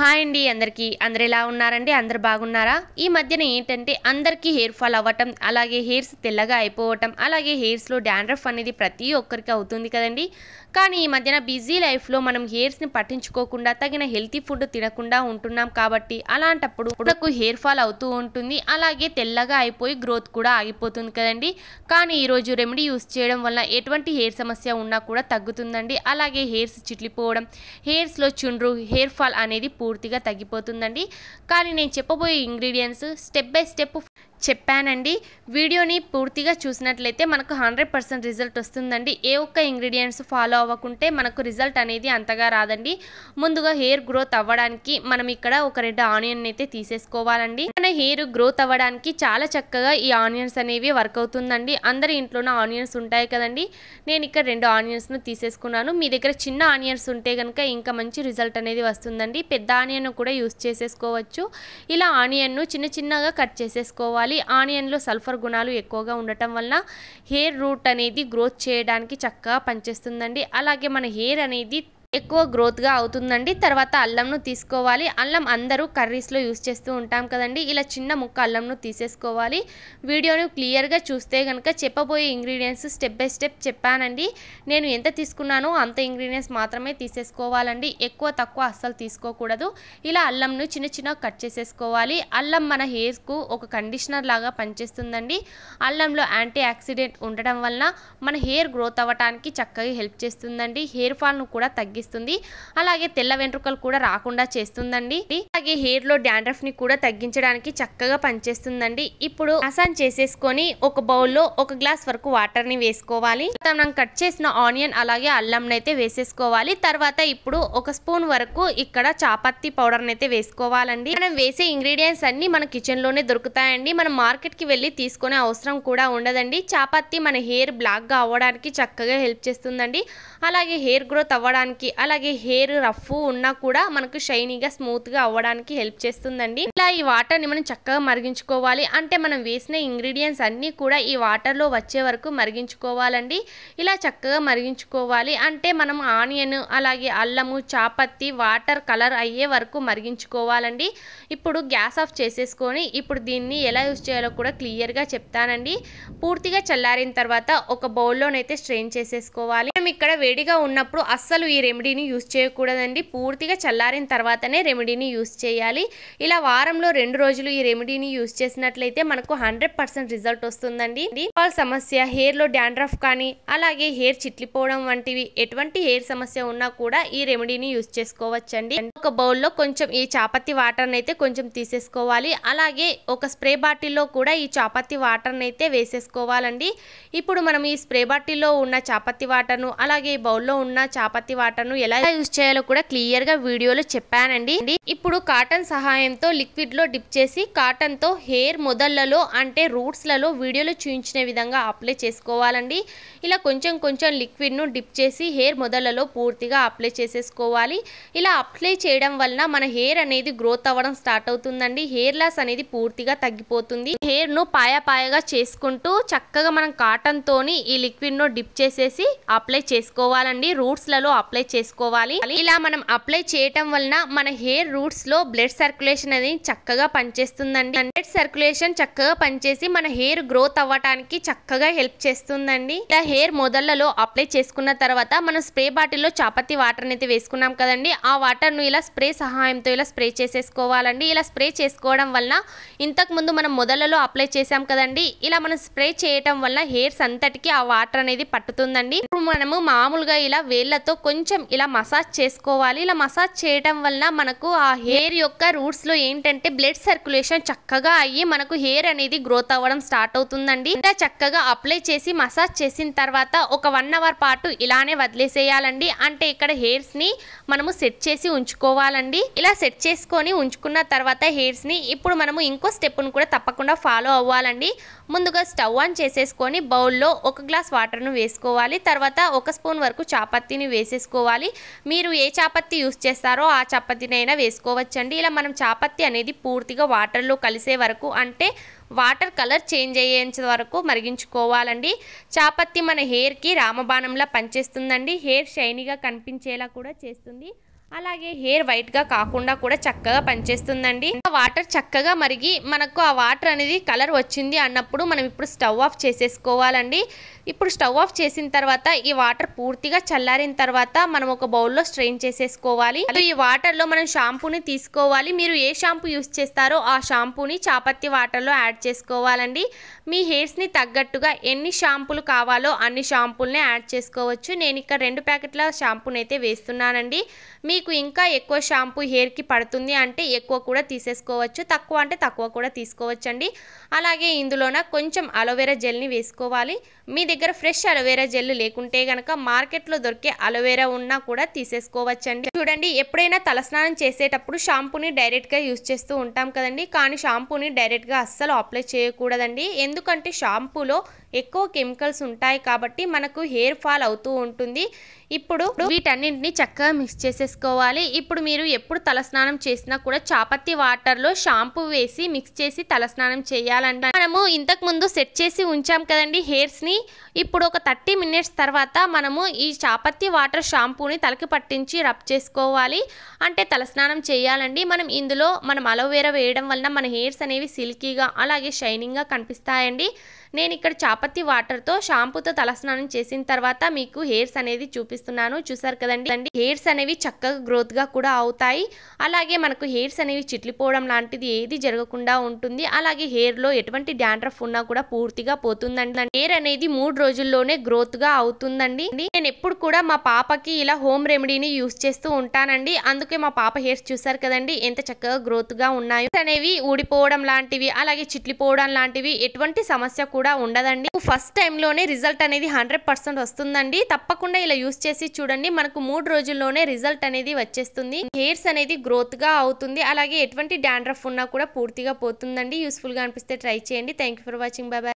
hi అండి అందరికీ అందరు ఎలా ఉన్నారండి అందరు బాగున్నారా ఈ మధ్యన ఏంటంటే అందరికీ హెయిర్ ఫాల్ అవ్వటం అలాగే హెయిర్స్ తెల్లగా అయిపోవటం అలాగే హెయిర్స్లో డాండ్రఫ్ అనేది ప్రతి ఒక్కరికి అవుతుంది కదండి కానీ ఈ మధ్యన బిజీ లైఫ్లో మనం హెయిర్స్ని పట్టించుకోకుండా తగిన హెల్తీ ఫుడ్ తినకుండా ఉంటున్నాం కాబట్టి అలాంటప్పుడు నాకు హెయిర్ ఫాల్ అవుతూ ఉంటుంది అలాగే తెల్లగా అయిపోయి గ్రోత్ కూడా ఆగిపోతుంది కదండి కానీ ఈరోజు రెమెడీ యూస్ చేయడం వల్ల ఎటువంటి హెయిర్ సమస్య ఉన్నా కూడా తగ్గుతుందండి అలాగే హెయిర్స్ చిట్లిపోవడం హెయిర్స్లో చుండ్రు హెయిర్ ఫాల్ అనేది పూర్తి పూర్తిగా తగ్గిపోతుందండి కానీ నేను చెప్పబోయే ఇంగ్రీడియంట్స్ స్టెప్ బై స్టెప్ చెప్పానండి వీడియోని పూర్తిగా చూసినట్లయితే మనకు హండ్రెడ్ పర్సెంట్ రిజల్ట్ వస్తుందండి ఏ ఒక్క ఇంగ్రీడియంట్స్ ఫాలో అవ్వకుంటే మనకు రిజల్ట్ అనేది అంతగా రాదండి ముందుగా హెయిర్ గ్రోత్ అవ్వడానికి మనం ఇక్కడ ఒక రెండు ఆనియన్ అయితే తీసేసుకోవాలండి మన హెయిర్ గ్రోత్ అవ్వడానికి చాలా చక్కగా ఈ ఆనియన్స్ అనేవి వర్క్ అవుతుందండి అందరి ఇంట్లోనే ఆనియన్స్ ఉంటాయి కదండి నేను ఇక్కడ రెండు ఆనియన్స్ను తీసేసుకున్నాను మీ దగ్గర చిన్న ఆనియన్స్ ఉంటే కనుక ఇంకా మంచి రిజల్ట్ అనేది వస్తుందండి పెద్ద ఆనియన్ కూడా యూస్ చేసేసుకోవచ్చు ఇలా ఆనియన్ను చిన్న చిన్నగా కట్ చేసేసుకోవాలి తీసుకోవాలి ఆనియన్లో సల్ఫర్ గుణాలు ఎక్కువగా ఉండటం వలన హెయిర్ రూట్ అనేది గ్రోత్ చేయడానికి చక్కగా పనిచేస్తుందండి అలాగే మన హెయిర్ అనేది ఎక్కువ గ్రోత్గా అవుతుందండి తర్వాత అల్లంను తీసుకోవాలి అల్లం అందరూ కర్రీస్లో యూస్ చేస్తూ ఉంటాం కదండి ఇలా చిన్న ముక్క అల్లంను తీసేసుకోవాలి వీడియోను క్లియర్గా చూస్తే కనుక చెప్పబోయే ఇంగ్రీడియంట్స్ స్టెప్ బై స్టెప్ చెప్పానండి నేను ఎంత తీసుకున్నానో అంత ఇంగ్రీడియంట్స్ మాత్రమే తీసేసుకోవాలండి ఎక్కువ తక్కువ అస్సలు తీసుకోకూడదు ఇలా అల్లంను చిన్న చిన్న కట్ చేసేసుకోవాలి అల్లం మన హెయిర్కు ఒక కండిషనర్ లాగా పనిచేస్తుందండి అల్లంలో యాంటీ ఆక్సిడెంట్ ఉండడం వలన మన హెయిర్ గ్రోత్ అవ్వడానికి చక్కగా హెల్ప్ చేస్తుందండి హెయిర్ ఫాల్ను కూడా తగ్గి తగ్గిస్తుంది అలాగే తెల్ల వెంట్రుకలు కూడా రాకుండా చేస్తుందండి అలాగే హెయిర్ లో డాండ్రఫ్ ని కూడా తగ్గించడానికి చక్కగా పనిచేస్తుందండి ఇప్పుడు మసాజ్ చేసేసుకొని ఒక బౌల్ లో ఒక గ్లాస్ వరకు వాటర్ ని వేసుకోవాలి మనం కట్ చేసిన ఆనియన్ అలాగే అల్లం అయితే వేసేసుకోవాలి తర్వాత ఇప్పుడు ఒక స్పూన్ వరకు ఇక్కడ చాపత్తి పౌడర్ నైతే వేసుకోవాలండి మనం వేసే ఇంగ్రీడియంట్స్ అన్ని మన కిచెన్ లోనే దొరుకుతాయండి మనం మార్కెట్ కి వెళ్ళి తీసుకునే అవసరం కూడా ఉండదండి చాపత్తి మన హెయిర్ బ్లాక్ గా అవ్వడానికి చక్కగా హెల్ప్ చేస్తుందండి అలాగే హెయిర్ గ్రోత్ అవ్వడానికి అలాగే హెయిర్ రఫ్ ఉన్నా కూడా మనకు షైనీగా గా అవ్వడానికి హెల్ప్ చేస్తుందండి ఇలా ఈ వాటర్ని మనం చక్కగా మరిగించుకోవాలి అంటే మనం వేసిన ఇంగ్రీడియంట్స్ అన్నీ కూడా ఈ వాటర్లో వచ్చే వరకు మరిగించుకోవాలండి ఇలా చక్కగా మరిగించుకోవాలి అంటే మనం ఆనియన్ అలాగే అల్లము చాపత్తి వాటర్ కలర్ అయ్యే వరకు మరిగించుకోవాలండి ఇప్పుడు గ్యాస్ ఆఫ్ చేసేసుకొని ఇప్పుడు దీన్ని ఎలా యూజ్ చేయాలో కూడా క్లియర్గా చెప్తానండి పూర్తిగా చల్లారిన తర్వాత ఒక బౌల్లోనైతే స్ట్రెయిన్ చేసేసుకోవాలి మనం ఇక్కడ వేడిగా ఉన్నప్పుడు అస్సలు ఈ రెమెడీ రెమెడీని యూజ్ చేయకూడదండి పూర్తిగా చల్లారిన తర్వాతనే రెమెడీని యూస్ చేయాలి ఇలా వారంలో రెండు రోజులు ఈ రెమెడీని యూజ్ చేసినట్లయితే మనకు హండ్రెడ్ పర్సెంట్ రిజల్ట్ వస్తుందండి కాల్ సమస్య హెయిర్ లో డాండ్రఫ్ కానీ అలాగే హెయిర్ చిట్లిపోవడం వంటివి ఎటువంటి హెయిర్ సమస్య ఉన్నా కూడా ఈ రెమెడీని చేసుకోవచ్చు చేసుకోవచ్చండి ఒక బౌల్లో కొంచెం ఈ చాపత్తి వాటర్ని అయితే కొంచెం తీసేసుకోవాలి అలాగే ఒక స్ప్రే బాటిల్లో కూడా ఈ చాపత్తి వాటర్ అయితే వేసేసుకోవాలండి ఇప్పుడు మనం ఈ స్ప్రే బాటిల్లో ఉన్న చాపత్తి వాటర్ను అలాగే ఈ బౌల్లో ఉన్న చాపత్తి వాటర్ కాటన్ను ఎలా యూజ్ చేయాలో కూడా క్లియర్ గా వీడియోలో చెప్పానండి ఇప్పుడు కాటన్ సహాయంతో లిక్విడ్ లో డిప్ చేసి కాటన్ తో హెయిర్ మొదళ్లలో అంటే రూట్స్ లలో వీడియోలో చూపించిన విధంగా అప్లై చేసుకోవాలండి ఇలా కొంచెం కొంచెం లిక్విడ్ ను డిప్ చేసి హెయిర్ మొదళ్లలో పూర్తిగా అప్లై చేసేసుకోవాలి ఇలా అప్లై చేయడం వలన మన హెయిర్ అనేది గ్రోత్ అవ్వడం స్టార్ట్ అవుతుందండి హెయిర్ లాస్ అనేది పూర్తిగా తగ్గిపోతుంది హెయిర్ ను పాయపాయగా చేసుకుంటూ చక్కగా మనం కాటన్ తోని ఈ లిక్విడ్ ను డిప్ చేసేసి అప్లై చేసుకోవాలండి రూట్స్ లలో అప్లై చేసి చేసుకోవాలి ఇలా మనం అప్లై చేయటం వలన మన హెయిర్ రూట్స్ లో బ్లడ్ సర్క్యులేషన్ అనేది చక్కగా పనిచేస్తుందండి బ్లడ్ సర్క్యులేషన్ చక్కగా పనిచేసి మన హెయిర్ గ్రోత్ అవ్వటానికి చక్కగా హెల్ప్ చేస్తుందండి ఇలా హెయిర్ మొదళ్లలో అప్లై చేసుకున్న తర్వాత మనం స్ప్రే బాటిల్ లో చాపతి వాటర్ అనేది వేసుకున్నాం కదండి ఆ వాటర్ ను ఇలా స్ప్రే సహాయంతో ఇలా స్ప్రే చేసేసుకోవాలండి ఇలా స్ప్రే చేసుకోవడం వలన ముందు మనం మొదలలో అప్లై చేసాం కదండి ఇలా మనం స్ప్రే చేయటం వల్ల హెయిర్స్ అంతటికి ఆ వాటర్ అనేది పట్టుతుందండి ఇప్పుడు మనము మామూలుగా ఇలా వేళ్లతో కొంచెం ఇలా మసాజ్ చేసుకోవాలి ఇలా మసాజ్ చేయడం వలన మనకు ఆ హెయిర్ యొక్క రూట్స్ లో ఏంటంటే బ్లడ్ సర్క్యులేషన్ చక్కగా అయ్యి మనకు హెయిర్ అనేది గ్రోత్ అవ్వడం స్టార్ట్ అవుతుందండి ఇంకా చక్కగా అప్లై చేసి మసాజ్ చేసిన తర్వాత ఒక వన్ అవర్ పాటు ఇలానే వదిలేసేయాలండి అంటే ఇక్కడ హెయిర్స్ ని మనము సెట్ చేసి ఉంచుకోవాలండి ఇలా సెట్ చేసుకొని ఉంచుకున్న తర్వాత హెయిర్స్ ని ఇప్పుడు మనము ఇంకో స్టెప్ ను కూడా తప్పకుండా ఫాలో అవ్వాలండి ముందుగా స్టవ్ ఆన్ చేసేసుకొని బౌల్లో ఒక గ్లాస్ వాటర్ను వేసుకోవాలి తర్వాత ఒక స్పూన్ వరకు చాపత్తిని వేసేసుకోవాలి వేసుకోవాలి మీరు ఏ చాపత్తి యూస్ చేస్తారో ఆ చాపత్తినైనా వేసుకోవచ్చండి ఇలా మనం చాపత్తి అనేది పూర్తిగా వాటర్లో కలిసే వరకు అంటే వాటర్ కలర్ చేంజ్ అయ్యేంత వరకు మరిగించుకోవాలండి చాపత్తి మన హెయిర్కి రామబాణంలా పనిచేస్తుందండి హెయిర్ షైనీగా కనిపించేలా కూడా చేస్తుంది అలాగే హెయిర్ వైట్గా కాకుండా కూడా చక్కగా పనిచేస్తుందండి ఆ వాటర్ చక్కగా మరిగి మనకు ఆ వాటర్ అనేది కలర్ వచ్చింది అన్నప్పుడు మనం ఇప్పుడు స్టవ్ ఆఫ్ చేసేసుకోవాలండి ఇప్పుడు స్టవ్ ఆఫ్ చేసిన తర్వాత ఈ వాటర్ పూర్తిగా చల్లారిన తర్వాత మనం ఒక బౌల్లో స్ట్రెయిన్ చేసేసుకోవాలి ఈ వాటర్లో మనం షాంపూని తీసుకోవాలి మీరు ఏ షాంపూ యూస్ చేస్తారో ఆ షాంపూని చాపత్తి వాటర్లో యాడ్ చేసుకోవాలండి మీ హెయిర్స్ని తగ్గట్టుగా ఎన్ని షాంపూలు కావాలో అన్ని షాంపూల్ని యాడ్ చేసుకోవచ్చు నేను ఇక్కడ రెండు ప్యాకెట్ల షాంపూని అయితే వేస్తున్నానండి మీ మీకు ఇంకా ఎక్కువ షాంపూ హెయిర్కి పడుతుంది అంటే ఎక్కువ కూడా తీసేసుకోవచ్చు తక్కువ అంటే తక్కువ కూడా తీసుకోవచ్చండి అలాగే ఇందులోన కొంచెం అలోవెరా జెల్ని వేసుకోవాలి మీ దగ్గర ఫ్రెష్ అలోవెరా జెల్ లేకుంటే కనుక మార్కెట్లో దొరికే అలోవెరా ఉన్నా కూడా తీసేసుకోవచ్చండి చూడండి ఎప్పుడైనా తలస్నానం చేసేటప్పుడు షాంపూని డైరెక్ట్గా యూజ్ చేస్తూ ఉంటాం కదండి కానీ షాంపూని డైరెక్ట్గా అస్సలు అప్లై చేయకూడదండి ఎందుకంటే షాంపూలో ఎక్కువ కెమికల్స్ ఉంటాయి కాబట్టి మనకు హెయిర్ ఫాల్ అవుతూ ఉంటుంది ఇప్పుడు వీటన్నింటినీ చక్కగా మిక్స్ చేసేసుకోవాలి ఇప్పుడు మీరు ఎప్పుడు తలస్నానం చేసినా కూడా చాపత్తి వాటర్లో షాంపూ వేసి మిక్స్ చేసి తలస్నానం చేయాలంటే మనము ఇంతకుముందు సెట్ చేసి ఉంచాం కదండి హెయిర్స్ని ఇప్పుడు ఒక థర్టీ మినిట్స్ తర్వాత మనము ఈ చాపత్తి వాటర్ షాంపూని తలకి పట్టించి రబ్ చేసుకోవాలి అంటే తలస్నానం చేయాలండి మనం ఇందులో మనం అలోవేరా వేయడం వలన మన హెయిర్స్ అనేవి సిల్కీగా అలాగే షైనింగ్గా కనిపిస్తాయండి నేను ఇక్కడ చాపత్తి వాటర్తో షాంపూతో తలస్నానం చేసిన తర్వాత మీకు హెయిర్స్ అనేది చూపిస్తున్నాను చూసారు కదండి హెయిర్స్ అనేవి చక్కగా గ్రోత్గా కూడా అవుతాయి అలాగే మనకు హెయిర్స్ అనేవి చిట్లిపోవడం లాంటిది ఏది జరగకుండా ఉంటుంది అలాగే హెయిర్లో ఎటువంటి డాండ్రఫ్ ఉన్నా కూడా పూర్తిగా పోతుందండి హెయిర్ అనేది మూడు రోజుల్లోనే గ్రోత్గా అవుతుందండి నేను ఎప్పుడు కూడా మా పాపకి ఇలా హోమ్ రెమెడీని యూస్ చేస్తూ ఉంటానండి అందుకే మా పాప హెయిర్స్ చూసారు కదండి ఎంత చక్కగా గ్రోత్గా ఉన్నాయి అనేవి ఊడిపోవడం లాంటివి అలాగే చిట్లిపోవడం లాంటివి ఎటువంటి సమస్య కూడా కూడా ఉండదండి ఫస్ట్ టైంలోనే రిజల్ట్ అనేది హండ్రెడ్ పర్సెంట్ వస్తుందండి తప్పకుండా ఇలా యూస్ చేసి చూడండి మనకు మూడు రోజుల్లోనే రిజల్ట్ అనేది వచ్చేస్తుంది హెయిర్స్ అనేది గ్రోత్ గా అవుతుంది అలాగే ఎటువంటి డాండ్రఫ్ ఉన్నా కూడా పూర్తిగా పోతుందండి గా అనిపిస్తే ట్రై చేయండి థ్యాంక్ ఫర్ వాచింగ్ బాయ్